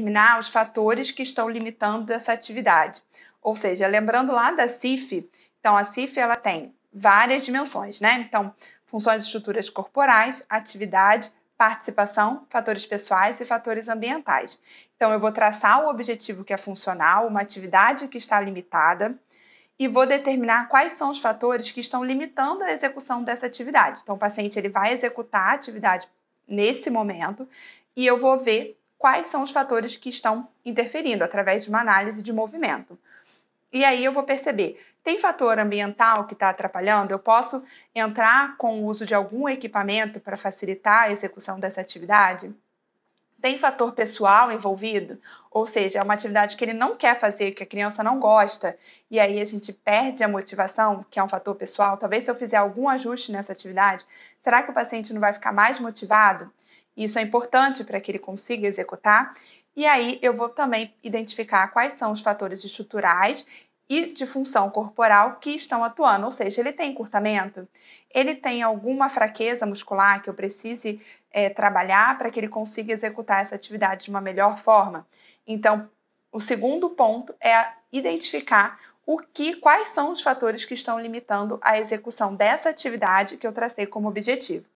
determinar os fatores que estão limitando essa atividade. Ou seja, lembrando lá da CIF, então a CIF ela tem várias dimensões, né? Então, funções e estruturas corporais, atividade, participação, fatores pessoais e fatores ambientais. Então, eu vou traçar o objetivo que é funcional, uma atividade que está limitada, e vou determinar quais são os fatores que estão limitando a execução dessa atividade. Então, o paciente ele vai executar a atividade nesse momento e eu vou ver quais são os fatores que estão interferindo através de uma análise de movimento. E aí eu vou perceber, tem fator ambiental que está atrapalhando? Eu posso entrar com o uso de algum equipamento para facilitar a execução dessa atividade? Tem fator pessoal envolvido? Ou seja, é uma atividade que ele não quer fazer, que a criança não gosta, e aí a gente perde a motivação, que é um fator pessoal. Talvez se eu fizer algum ajuste nessa atividade, será que o paciente não vai ficar mais motivado? Isso é importante para que ele consiga executar. E aí eu vou também identificar quais são os fatores estruturais e de função corporal que estão atuando, ou seja, ele tem encurtamento, ele tem alguma fraqueza muscular que eu precise é, trabalhar para que ele consiga executar essa atividade de uma melhor forma. Então, o segundo ponto é identificar o que, quais são os fatores que estão limitando a execução dessa atividade que eu tracei como objetivo.